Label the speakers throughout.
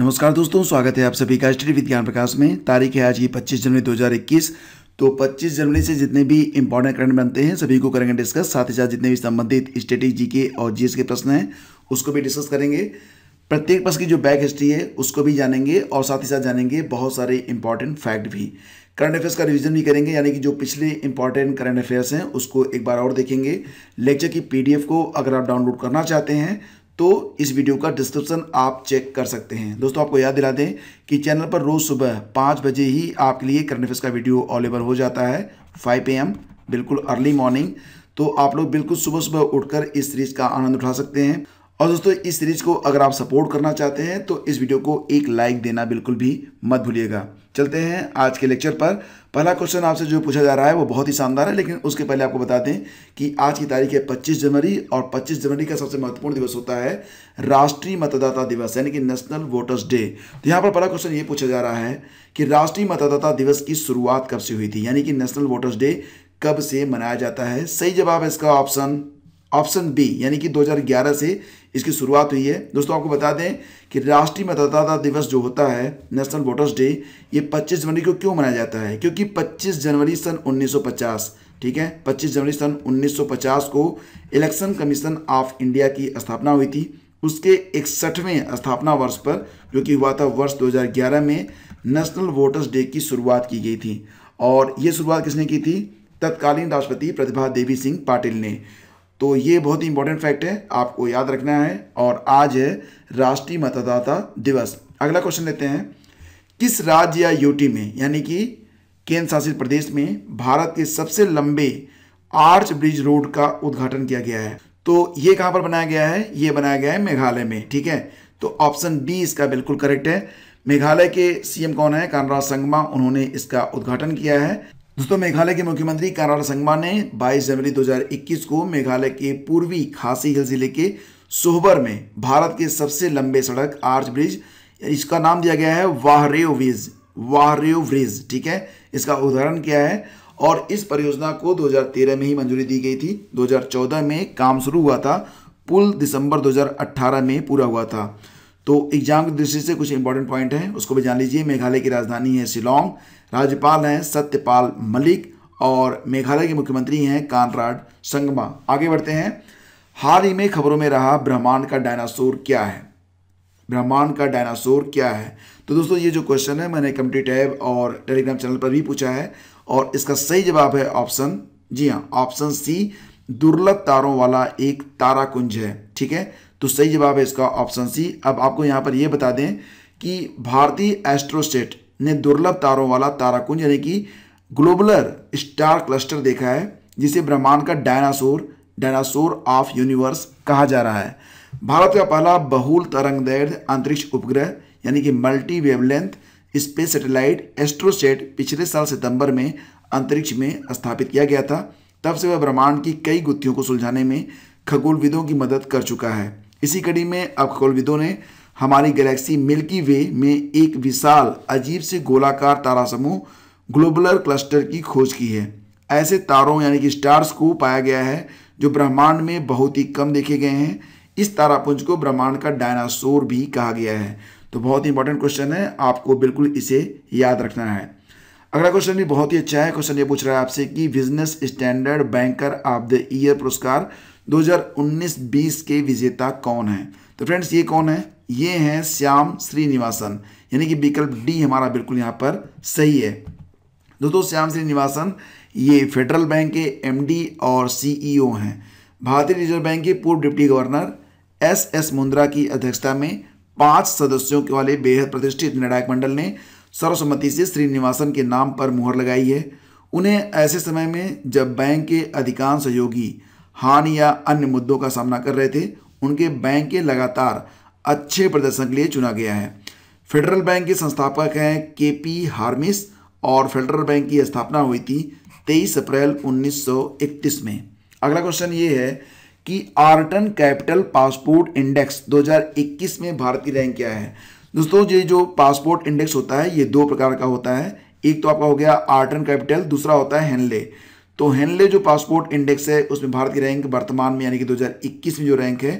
Speaker 1: नमस्कार दोस्तों स्वागत है आप सभी का स्टडी विज्ञान प्रकाश में तारीख है आज की 25 जनवरी 2021 तो 25 जनवरी से जितने भी इंपॉर्टेंट करंट बनते हैं सभी को करेंगे डिस्कस साथ ही साथ जितने भी संबंधित स्टेटिक जीके और जीएस के प्रश्न हैं उसको भी डिस्कस करेंगे प्रत्येक प्रश्न की जो बैक हिस्ट्री है उसको भी जानेंगे और साथ ही साथ जानेंगे बहुत सारे इंपॉर्टेंट फैक्ट भी करंट अफेयर्स का रिविजन भी करेंगे यानी कि जो पिछले इंपॉर्टेंट करंट अफेयर्स हैं उसको एक बार और देखेंगे लेक्चर की पी को अगर आप डाउनलोड करना चाहते हैं तो इस वीडियो का डिस्क्रिप्शन आप चेक कर सकते हैं दोस्तों आपको याद दिला दें कि चैनल पर रोज़ सुबह पाँच बजे ही आपके लिए करंट अफेयर्स का वीडियो अवेलेबल हो जाता है फाइव पी बिल्कुल अर्ली मॉर्निंग तो आप लोग बिल्कुल सुबह सुबह उठकर इस सीरीज का आनंद उठा सकते हैं और दोस्तों इस सीरीज को अगर आप सपोर्ट करना चाहते हैं तो इस वीडियो को एक लाइक देना बिल्कुल भी मत भूलिएगा चलते हैं आज के लेक्चर पर पहला क्वेश्चन आपसे जो पूछा जा रहा है वो बहुत ही शानदार है लेकिन उसके पहले आपको बता दें कि आज की तारीख है 25 जनवरी और 25 जनवरी का सबसे महत्वपूर्ण दिवस होता है राष्ट्रीय मतदाता दिवस यानी कि नेशनल वोटर्स डे तो यहाँ पर पहला क्वेश्चन ये पूछा जा रहा है कि राष्ट्रीय मतदाता दिवस की शुरुआत कब से हुई थी यानी कि नेशनल वोटर्स डे कब से मनाया जाता है सही जवाब है इसका ऑप्शन ऑप्शन बी यानी कि 2011 से इसकी शुरुआत हुई है दोस्तों आपको बता दें कि राष्ट्रीय मतदाता दिवस जो होता है नेशनल वोटर्स डे ये 25 जनवरी को क्यों मनाया जाता है क्योंकि 25 जनवरी सन 1950 ठीक है 25 जनवरी सन 1950 को इलेक्शन कमीशन ऑफ इंडिया की स्थापना हुई थी उसके इकसठवें स्थापना वर्ष पर जो कि हुआ था वर्ष दो में नेशनल वोटर्स डे की शुरुआत की गई थी और ये शुरुआत किसने की थी तत्कालीन राष्ट्रपति प्रतिभा देवी सिंह पाटिल ने तो ये बहुत ही इंपॉर्टेंट फैक्ट है आपको याद रखना है और आज है राष्ट्रीय मतदाता दिवस अगला क्वेश्चन देते हैं किस राज्य या यूटी में यानी कि केंद्र शासित प्रदेश में भारत के सबसे लंबे आर्च ब्रिज रोड का उद्घाटन किया गया है तो ये कहाँ पर बनाया गया है ये बनाया गया है मेघालय में ठीक है तो ऑप्शन बी इसका बिल्कुल करेक्ट है मेघालय के सीएम कौन है कानराज संगमा उन्होंने इसका उद्घाटन किया है दोस्तों मेघालय के मुख्यमंत्री कारार संगमा ने 22 जनवरी 2021 को मेघालय के पूर्वी खासी हिल जिले के सोहबर में भारत के सबसे लंबे सड़क आर्च ब्रिज इसका नाम दिया गया है वाहरेव ब्रिज वाहरेव ब्रिज ठीक है इसका उदाहरण क्या है और इस परियोजना को 2013 में ही मंजूरी दी गई थी 2014 में काम शुरू हुआ था पुल दिसंबर 2018 में पूरा हुआ था तो एग्जाम की दृष्टि से कुछ इंपॉर्टेंट पॉइंट हैं उसको भी जान लीजिए मेघालय की राजधानी है शिलोंग राज्यपाल हैं सत्यपाल मलिक और मेघालय के मुख्यमंत्री हैं कानराड संगमा आगे बढ़ते हैं हाल ही में खबरों में रहा ब्रह्मांड का डायनासोर क्या है ब्रह्मांड का डायनासोर क्या है तो दोस्तों ये जो क्वेश्चन है मैंने कम्प्यूटी टैब और टेलीग्राम चैनल पर भी पूछा है और इसका सही जवाब है ऑप्शन जी हाँ ऑप्शन सी दुर्लभ तारों वाला एक तारा कुंज है ठीक है तो सही जवाब है इसका ऑप्शन सी अब आपको यहाँ पर यह बता दें कि भारतीय एस्ट्रोस्टेट ने दुर्लभ तारों वाला ताराकुंज यानी कि ग्लोबलर स्टार क्लस्टर देखा है जिसे ब्रह्मांड का डायनासोर डायनासोर ऑफ यूनिवर्स कहा जा रहा है भारत का पहला बहुल तरंग दैर्घ्य अंतरिक्ष उपग्रह यानी कि multi wavelength space satellite AstroSat पिछले साल सितंबर में अंतरिक्ष में स्थापित किया गया था तब से वह ब्रह्मांड की कई गुत्थियों को सुलझाने में खगोलविदों की मदद कर चुका है इसी कड़ी में अब खगोलविदों ने हमारी गैलेक्सी मिल्की वे में एक विशाल अजीब से गोलाकार तारा समूह ग्लोबुलर क्लस्टर की खोज की है ऐसे तारों यानी कि स्टार्स को पाया गया है जो ब्रह्मांड में बहुत ही कम देखे गए हैं इस तारापुंज को ब्रह्मांड का डायनासोर भी कहा गया है तो बहुत ही इंपॉर्टेंट क्वेश्चन है आपको बिल्कुल इसे याद रखना है अगला क्वेश्चन भी बहुत ही अच्छा है क्वेश्चन ये पूछ रहा है आपसे कि Business Standard banker of the year पुरस्कार 2019-20 के विजेता कौन हैं तो फ्रेंड्स ये कौन है ये हैं श्याम श्रीनिवासन यानी कि विकल्प डी हमारा बिल्कुल यहाँ पर सही है दोस्तों श्याम श्रीनिवासन ये फेडरल बैंक के एम और सी e हैं भारतीय रिजर्व बैंक के पूर्व deputy governor S S Mundra की अध्यक्षता में पांच सदस्यों के वाले बेहद प्रतिष्ठित निर्णायक मंडल ने सर्वसम्मति से श्रीनिवासन के नाम पर मुहर लगाई है उन्हें ऐसे समय में जब बैंक के अधिकांश सहयोगी हानि या अन्य मुद्दों का सामना कर रहे थे उनके बैंक के लगातार अच्छे प्रदर्शन के लिए चुना गया है फेडरल बैंक के संस्थापक हैं के पी हार्मिस और फेडरल बैंक की स्थापना हुई थी 23 अप्रैल 1931 में अगला क्वेश्चन ये है कि आर्टन कैपिटल पासपोर्ट इंडेक्स 2021 में भारतीय रैंक क्या है दोस्तों ये जो पासपोर्ट इंडेक्स होता है ये दो प्रकार का होता है एक तो आपका हो गया आर्टन कैपिटल दूसरा होता है हेनले तो हेनले जो पासपोर्ट इंडेक्स है उसमें भारत की रैंक वर्तमान में यानी कि 2021 में जो रैंक है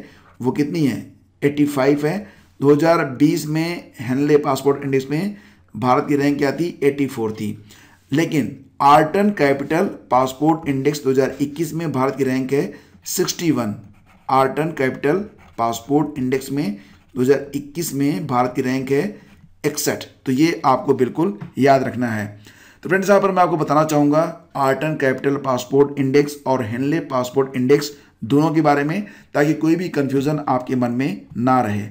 Speaker 1: वो कितनी है 85 है 2020 में हेनले पासपोर्ट इंडेक्स में भारत की रैंक क्या थी 84 थी लेकिन आर्टन कैपिटल पासपोर्ट इंडेक्स 2021 में भारत की रैंक है 61 आर्टन कैपिटल पासपोर्ट इंडेक्स में 2021 में भारत की रैंक है इकसठ तो ये आपको बिल्कुल याद रखना है तो फ्रेंड्स यहाँ पर मैं आपको बताना चाहूँगा आर्टन कैपिटल पासपोर्ट इंडेक्स और हेनले पासपोर्ट इंडेक्स दोनों के बारे में ताकि कोई भी कंफ्यूजन आपके मन में ना रहे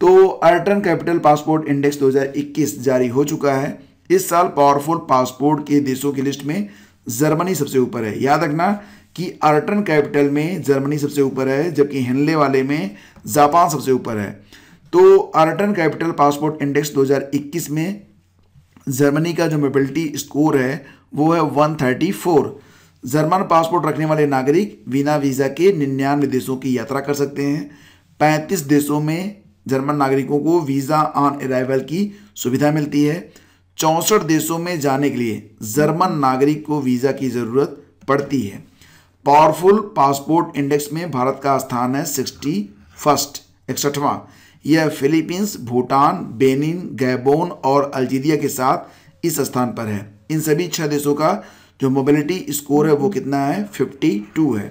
Speaker 1: तो आर्टन कैपिटल पासपोर्ट इंडेक्स 2021 जारी हो चुका है इस साल पावरफुल पासपोर्ट के देशों की लिस्ट में जर्मनी सबसे ऊपर है याद रखना कि आर्टन कैपिटल में जर्मनी सबसे ऊपर है जबकि हेनले वाले में जापान सबसे ऊपर है तो आर्टन कैपिटल पासपोर्ट इंडेक्स 2021 में जर्मनी का जो मोबिलिटी स्कोर है वो है 134 जर्मन पासपोर्ट रखने वाले नागरिक बिना वीज़ा के निन्यानवे देशों की यात्रा कर सकते हैं पैंतीस देशों में जर्मन नागरिकों को वीज़ा ऑन अराइवल की सुविधा मिलती है चौंसठ देशों में जाने के लिए जर्मन नागरिक को वीज़ा की ज़रूरत पड़ती है पावरफुल पासपोर्ट इंडेक्स में भारत का स्थान है सिक्सटी फर्स्ट इकसठवां यह फिलीपींस भूटान बेनिन गैबोन और अल्जीरिया के साथ इस स्थान पर है इन सभी छह देशों का जो मोबिलिटी स्कोर है वो कितना है 52 है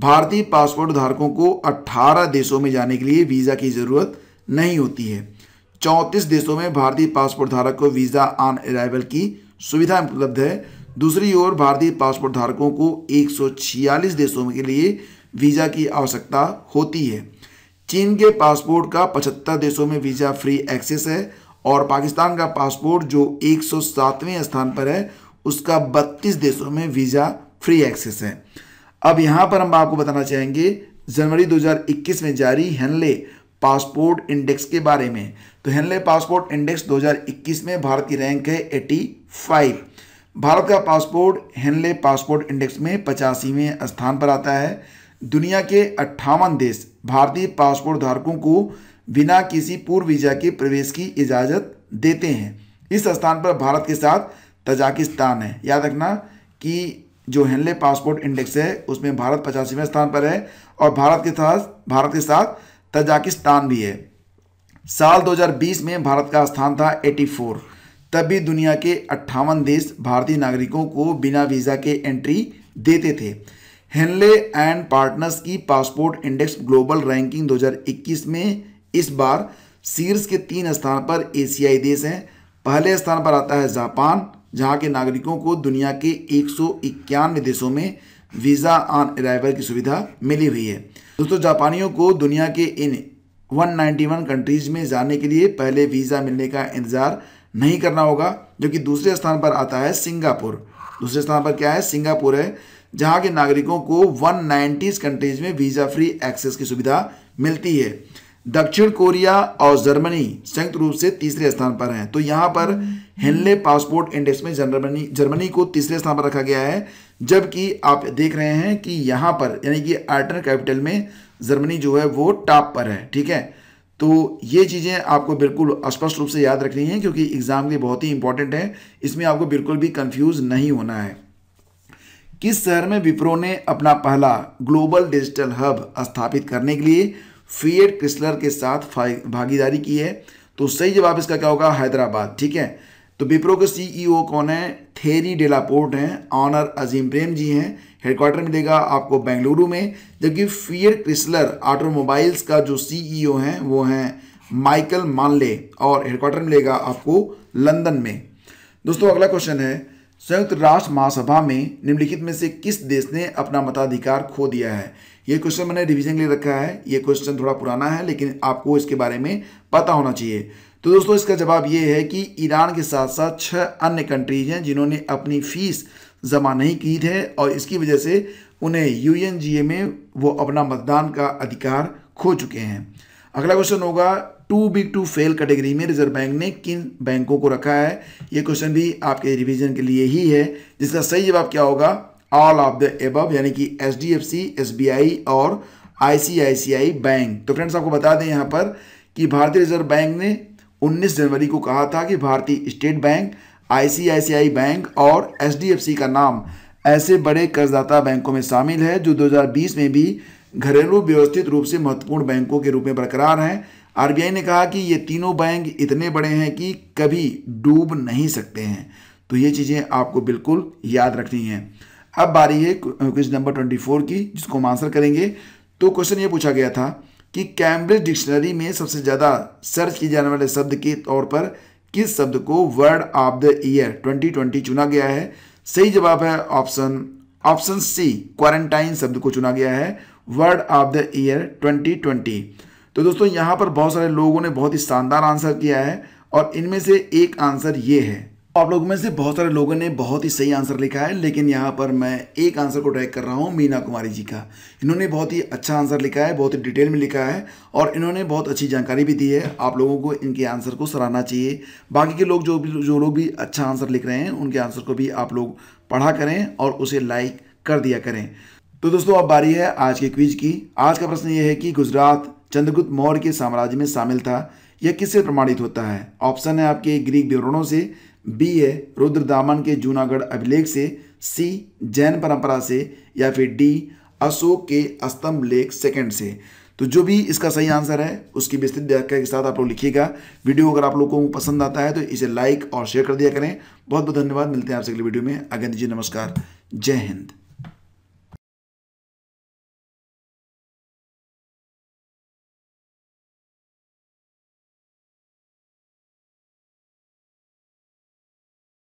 Speaker 1: भारतीय पासपोर्ट धारकों को 18 देशों में जाने के लिए वीज़ा की ज़रूरत नहीं होती है चौंतीस देशों में भारतीय पासपोर्ट धारक को वीज़ा ऑन अराइवल की सुविधा उपलब्ध है दूसरी ओर भारतीय पासपोर्ट धारकों को एक देशों के लिए वीज़ा की आवश्यकता होती है चीन के पासपोर्ट का 75 देशों में वीज़ा फ्री एक्सेस है और पाकिस्तान का पासपोर्ट जो 107वें स्थान पर है उसका 32 देशों में वीज़ा फ्री एक्सेस है अब यहाँ पर हम आपको बताना चाहेंगे जनवरी 2021 में जारी हेनले पासपोर्ट इंडेक्स के बारे में तो हेनले पासपोर्ट इंडेक्स 2021 में भारत की रैंक है 85 भारत का पासपोर्ट हेनले पासपोर्ट इंडेक्स में पचासीवें स्थान पर आता है दुनिया के अट्ठावन देश भारतीय पासपोर्ट धारकों को बिना किसी पूर्व वीजा के प्रवेश की इजाज़त देते हैं इस स्थान पर भारत के साथ तजाकिस्तान है याद रखना कि जो हेनले पासपोर्ट इंडेक्स है उसमें भारत पचासीवें स्थान पर है और भारत के साथ भारत के साथ तजाकिस्तान भी है साल 2020 में भारत का स्थान था 84 तब भी दुनिया के अट्ठावन देश भारतीय नागरिकों को बिना वीज़ा के एंट्री देते थे हेनले एंड पार्टनर्स की पासपोर्ट इंडेक्स ग्लोबल रैंकिंग 2021 में इस बार शीर्ष के तीन स्थान पर एशियाई देश हैं पहले स्थान पर आता है जापान जहां के नागरिकों को दुनिया के एक देशों में वीज़ा ऑन अराइवल की सुविधा मिली हुई है दोस्तों जापानियों को दुनिया के इन 191 कंट्रीज़ में जाने के लिए पहले वीज़ा मिलने का इंतज़ार नहीं करना होगा जो कि दूसरे स्थान पर आता है सिंगापुर दूसरे स्थान पर क्या है सिंगापुर है जहाँ के नागरिकों को वन कंट्रीज़ में वीज़ा फ्री एक्सेस की सुविधा मिलती है दक्षिण कोरिया और जर्मनी संयुक्त रूप से तीसरे स्थान पर हैं तो यहाँ पर हम्म। हेनले पासपोर्ट इंडेक्स में जर्मनी जर्मनी को तीसरे स्थान पर रखा गया है जबकि आप देख रहे हैं कि यहाँ पर यानी कि आर्टन कैपिटल में जर्मनी जो है वो टॉप पर है ठीक है तो ये चीज़ें आपको बिल्कुल स्पष्ट रूप से याद रखनी है क्योंकि एग्ज़ाम के बहुत ही इंपॉर्टेंट है इसमें आपको बिल्कुल भी कन्फ्यूज नहीं होना है किस शहर में विप्रो ने अपना पहला ग्लोबल डिजिटल हब स्थापित करने के लिए फीएट क्रिस्लर के साथ भागीदारी की है तो सही जवाब इसका क्या होगा हैदराबाद ठीक है तो विप्रो के सीईओ e कौन है थेरी डेलापोर्ट हैं ऑनर अजीम प्रेम जी हैं हेडक्वार्टर मिलेगा आपको बेंगलुरु में जबकि फियर क्रिस्लर ऑटोमोबाइल्स का जो सीईओ e हैं वो हैं माइकल मानले और हेडक्वार्टर मिलेगा आपको लंदन में दोस्तों अगला क्वेश्चन है संयुक्त राष्ट्र महासभा में निम्नलिखित में से किस देश ने अपना मताधिकार खो दिया है ये क्वेश्चन मैंने रिविजन के लिए रखा है ये क्वेश्चन थोड़ा पुराना है लेकिन आपको इसके बारे में पता होना चाहिए तो दोस्तों इसका जवाब ये है कि ईरान के साथ साथ छः अन्य कंट्रीज हैं जिन्होंने अपनी फीस जमा नहीं की है और इसकी वजह से उन्हें यू में वो अपना मतदान का अधिकार खो चुके हैं अगला क्वेश्चन होगा too big to fail category में रिजर्व बैंक ने किन बैंकों को रखा है ये क्वेश्चन भी आपके रिवीजन के लिए ही है जिसका सही जवाब क्या होगा ऑल ऑफ द एब यानी कि H D F C S B I और I C I C I bank तो फ्रेंड्स आपको बता दें यहाँ पर कि भारतीय रिजर्व बैंक ने 19 जनवरी को कहा था कि भारतीय स्टेट बैंक आई बैंक और सी का नाम ऐसे बड़े कर्जदाता बैंकों में शामिल है जो 2020 में भी घरेलू व्यवस्थित रूप से महत्वपूर्ण बैंकों के रूप में बरकरार हैं आर ने कहा कि ये तीनों बैंक इतने बड़े हैं कि कभी डूब नहीं सकते हैं तो ये चीज़ें आपको बिल्कुल याद रखनी हैं अब बारी है क्वेश्चन नंबर ट्वेंटी फोर की जिसको हम आंसर करेंगे तो क्वेश्चन ये पूछा गया था कि कैम्ब्रिज डिक्शनरी में सबसे ज़्यादा सर्च किए जाने वाले शब्द के तौर पर किस शब्द को वर्ड ऑफ द ईयर 2020 चुना गया है सही जवाब है ऑप्शन ऑप्शन सी क्वारंटाइन शब्द को चुना गया है वर्ड ऑफ द ईयर 2020 तो दोस्तों यहाँ पर बहुत सारे लोगों ने बहुत ही शानदार आंसर किया है और इनमें से एक आंसर ये है आप लोगों में से बहुत सारे लोगों ने बहुत ही सही आंसर लिखा है लेकिन यहाँ पर मैं एक आंसर को ट्रैक कर रहा हूँ मीना कुमारी जी का इन्होंने बहुत ही अच्छा आंसर लिखा है बहुत ही डिटेल में लिखा है और इन्होंने बहुत अच्छी जानकारी भी दी है आप लोगों को इनके आंसर को सराहना चाहिए बाकी के लोग जो भी जो लोग भी अच्छा आंसर लिख रहे हैं उनके आंसर को भी आप लोग पढ़ा करें और उसे लाइक कर दिया करें तो दोस्तों अब बारी है आज के क्विज की आज का प्रश्न ये है कि गुजरात चंद्रगुप्त मौर्य के साम्राज्य में शामिल था यह किससे प्रमाणित होता है ऑप्शन है आपके ग्रीक विवरणों से बी है रुद्र दामन के जूनागढ़ अभिलेख से सी जैन परंपरा से या फिर डी अशोक के अस्तम्भ लेख सेकंड से तो जो भी इसका सही आंसर है उसकी विस्तृत व्याख्या के साथ आप लोग लिखिएगा वीडियो अगर आप लोगों को पसंद आता है तो इसे लाइक और शेयर कर दिया करें बहुत बहुत धन्यवाद मिलते हैं आपसे अगले वीडियो में अगंत जी नमस्कार जय हिंद